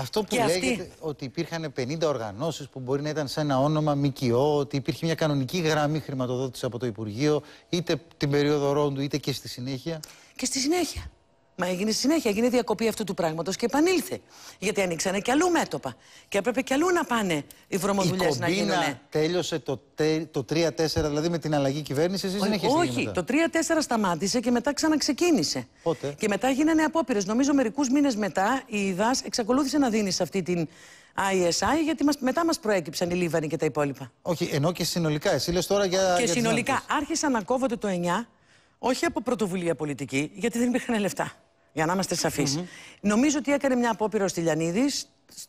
Αυτό που λέγεται ότι υπήρχαν 50 οργανώσεις που μπορεί να ήταν σαν ένα όνομα ΜΚΟ, ότι υπήρχε μια κανονική γραμμή χρηματοδότησης από το Υπουργείο, είτε την περίοδο ρόντου είτε και στη συνέχεια. Και στη συνέχεια. Μα έγινε συνέχεια, έγινε διακοπή αυτού του πράγματος και επανήλθε. Γιατί ανοίξανε και αλλού μέτωπα. Και έπρεπε και αλλού να πάνε οι βρωμοδουλειές να γίνουν. Τέλειωσε το, το 3-4, δηλαδή με την αλλαγή κυβέρνησης, ή έχει Όχι, το 3-4 σταμάτησε και μετά ξαναξεκίνησε. Πότε. Και μετά γίνανε απόπειρες. Νομίζω μερικούς μήνες μετά η ΙΔΑΣ εξακολούθησε να δίνει σε αυτή την ISI, γιατί μας, μετά μας προέκυψαν οι Λίβανοι και τα υπόλοιπα. Όχι, ενώ και συνολικά. Εσύ λες τώρα για. Και για συνολικά. Άρχισαν να κόβονται το 9, όχι από πρωτοβουλία πολιτική, γιατί δεν υπήρχαν λεφτά για να είμαστε Νομίζω ότι έκανε μια απόπειρα ο Στυλιανίδης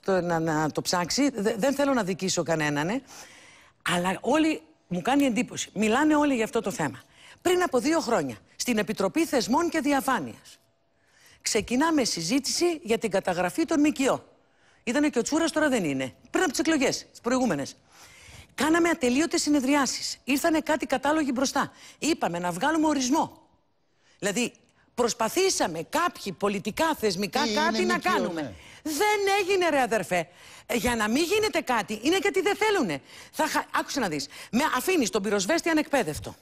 να, να το ψάξει. δεν θέλω να δικήσω κανέναν, ε. αλλά όλοι μου κάνει εντύπωση. Μιλάνε όλοι για αυτό το θέμα. Πριν από δύο χρόνια, στην Επιτροπή Θεσμών και Διαφάνειας, ξεκινάμε συζήτηση για την καταγραφή των ΜΚΙΟ. Ήταν και ο Τσούρας, τώρα δεν είναι. Πριν από τις εκλογές, τις προηγούμενες. Κάναμε ατελείωτες συνεδριάσεις. Ήρθανε κάτι κατάλογοι μπροστά. Είπαμε να βγάλουμε ορισμό. Δηλαδή, προσπαθήσαμε κάποιοι πολιτικά, θεσμικά κάτι να κάνουμε. Ναι. Δεν έγινε ρε αδερφέ. Ε, για να μην γίνεται κάτι, είναι γιατί δεν θέλουνε. Θα Άκουσε να δεις. Με αφήνεις τον πυροσβέστη ανεκπαίδευτο.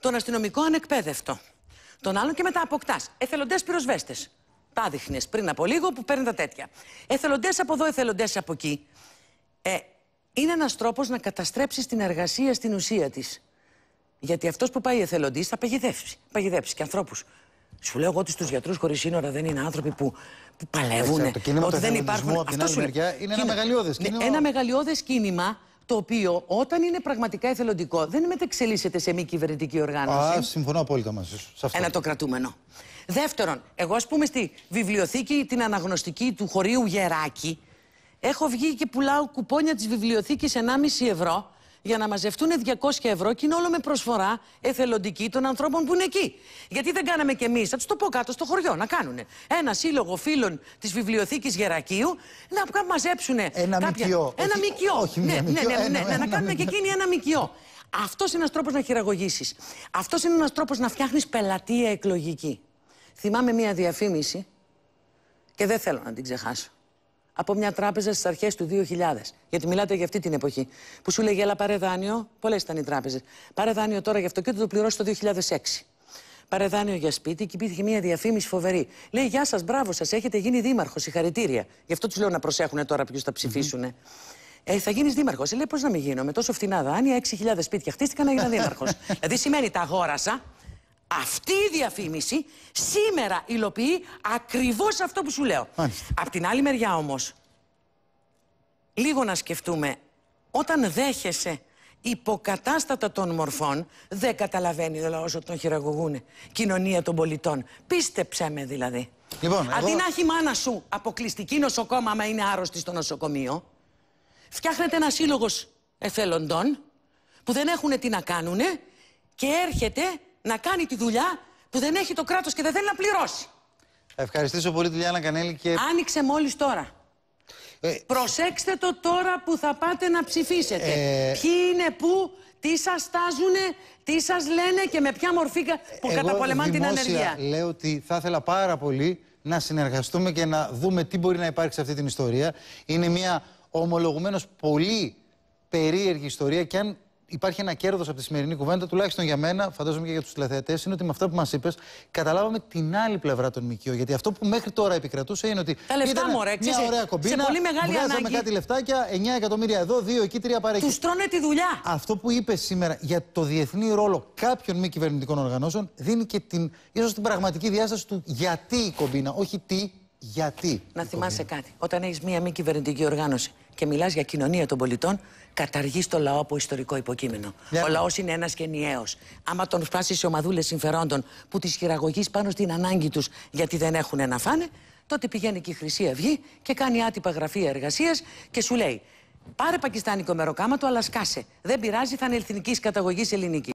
Τον αστυνομικό ανεκπαίδευτο. Τον άλλον και μετά αποκτάς. Εθελοντές πυροσβέστες. Τα δείχνες πριν από λίγο που παίρνει τα τέτοια. Εθελοντές από εδώ, εθελοντές από εκεί. Ε, είναι ένας τρόπος να καταστρέψεις την εργασία στην ουσία της. Γιατί αυτός που πάει εθελοντής θα Παγιδεύσει και ανθρώπους. Σου λέω εγώ ότι στους γιατρούς χωρίς σύνορα δεν είναι άνθρωποι που, που παλεύουν. Το κίνημα ότι δεν υπάρχουν. Από την άλλη μεριά είναι ένα μεγαλειώδες ναι, κίνημα. Ένα μεγαλειώδες κίνημα το οποίο όταν είναι πραγματικά εθελοντικό δεν μετεξελίσσεται σε μη κυβερνητική οργάνωση. Α, συμφωνώ απόλυτα μαζί σου. Ένα το κρατούμενο. Δεύτερον, εγώ ας πούμε στη βιβλιοθήκη την αναγνωστική του χωρίου Γεράκη έχω βγει και πουλάω κουπόνια της βιβλιοθήκης 1,5 ευρώ για να μαζευτούν 200 ευρώ και είναι όλο με προσφορά εθελοντική των ανθρώπων που είναι εκεί. Γιατί δεν κάναμε κι εμείς, θα τους το πω κάτω στο χωριό, να κάνουν ένα σύλλογο φίλων της βιβλιοθήκης Γερακίου να μαζέψουν ένα κάποια... μικιό. Ένα όχι, μικιό. Όχι, ναι, ναι, ναι, ναι, ναι, να κάνουμε και εκείνοι ένα μικιό. Αυτός είναι ένας τρόπος να χειραγωγήσεις. Αυτός είναι ένας τρόπος να φτιάχνεις πελατεία εκλογική. Θυμάμαι μία διαφήμιση και δεν θέλω να την ξεχάσω από μια τράπεζα στις αρχές του 2000. Γιατί μιλάτε για αυτή την εποχή. Που σου λέγε, αλλά πάρε δάνειο. Πολλές ήταν οι τράπεζες. Πάρε δάνειο τώρα για και το πληρώσει το 2006. Πάρε δάνειο για σπίτι και υπήρχε μια διαφήμιση φοβερή. Λέει, Γεια σας, μπράβο σας, έχετε γίνει δήμαρχος. Συγχαρητήρια. Γι' αυτό τους λέω να προσέχουν τώρα ποιους θα ψηφίσουν. Ε, θα γίνεις δήμαρχος. Ε, λέει, πώς να μην γίνω. Με τόσο φθηνά δάνεια, 6.000 σπίτια χτίστηκαν να γίνω δήμαρχος. δηλαδή σημαίνει τα αγόρασα, αυτή η διαφήμιση σήμερα υλοποιεί ακριβώς αυτό που σου λέω. Μάλιστα. Απ' την άλλη μεριά όμως, λίγο να σκεφτούμε, όταν δέχεσαι υποκατάστατα των μορφών, δεν καταλαβαίνει ο λαός ότι τον χειραγωγούν. Κοινωνία των πολιτών. Πίστεψέ με δηλαδή. Λοιπόν, Αντί να έχει μάνα σου αποκλειστική νοσοκόμα, άμα είναι άρρωστη στο νοσοκομείο, φτιάχνεται ένα σύλλογος εθελοντών που δεν έχουν τι να κάνουν και έρχεται να κάνει τη δουλειά που δεν έχει το κράτος και δεν θέλει να πληρώσει. Ευχαριστήσω πολύ τη Λιάννα Κανέλη και. Άνοιξε μόλις τώρα. Ε... Προσέξτε το τώρα που θα πάτε να ψηφίσετε. Ε... Ποιοι είναι πού, τι σας τάζουνε, τι σας λένε και με ποια μορφή που Εγώ καταπολεμάνε την ανεργία. Λέω ότι θα ήθελα πάρα πολύ να συνεργαστούμε και να δούμε τι μπορεί να υπάρξει σε αυτή την ιστορία. Είναι μια ομολογουμένως πολύ περίεργη ιστορία και αν υπάρχει ένα κέρδος από τη σημερινή κουβέντα, τουλάχιστον για μένα, φαντάζομαι και για τους τηλεθεατές, είναι ότι με αυτά που μας είπες, καταλάβαμε την άλλη πλευρά των ΜΚΙΟ. Γιατί αυτό που μέχρι τώρα επικρατούσε είναι ότι. Τα λεφτά, ήταν μια ωραία κομπίνα, σε πολύ μεγάλη ανάγκη. κάτι λεφτάκια, 9 εκατομμύρια εδώ, 2 εκεί, 3 παρέχει. Τους τρώνε τη δουλειά. Αυτό που είπες σήμερα για το διεθνή ρόλο κάποιων μη κυβερνητικών οργανώσεων δίνει και την, την πραγματική διάσταση του γιατί η κομπίνα, όχι τι, γιατί. Να θυμάσαι κάτι. Όταν έχεις μία μη κυβερνητική οργάνωση και μιλάς για κοινωνία των πολιτών, καταργείς το λαό από ιστορικό υποκείμενο. Ναι. Ο λαός είναι ένας και ενιαίος. Άμα τον φτάσεις σε ομαδούλες συμφερόντων που τις χειραγωγείς πάνω στην ανάγκη τους γιατί δεν έχουν να φάνε, τότε πηγαίνει και η Χρυσή Αυγή και κάνει άτυπα γραφεία εργασίας και σου λέει: Πάρε πακιστάνικο μεροκάμα του, αλλά σκάσε. Δεν πειράζει, θα είναι εθνικής καταγωγής ελληνική.